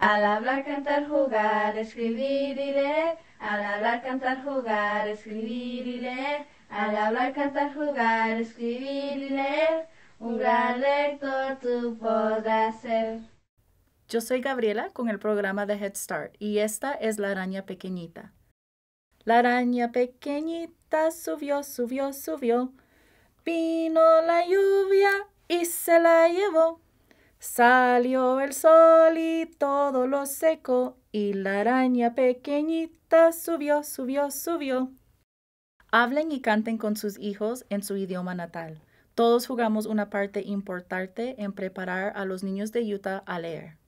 Al hablar, cantar, jugar, escribir y leer. Al hablar, cantar, jugar, escribir y leer. Al hablar, cantar, jugar, escribir y leer. Un gran lector tú podrás ser. Yo soy Gabriela con el programa de Head Start y esta es La Araña Pequeñita. La araña pequeñita subió, subió, subió. Vino la lluvia y se la llevó. Salió el sol y todo lo seco, y la araña pequeñita subió, subió, subió. Hablen y canten con sus hijos en su idioma natal. Todos jugamos una parte importante en preparar a los niños de Utah a leer.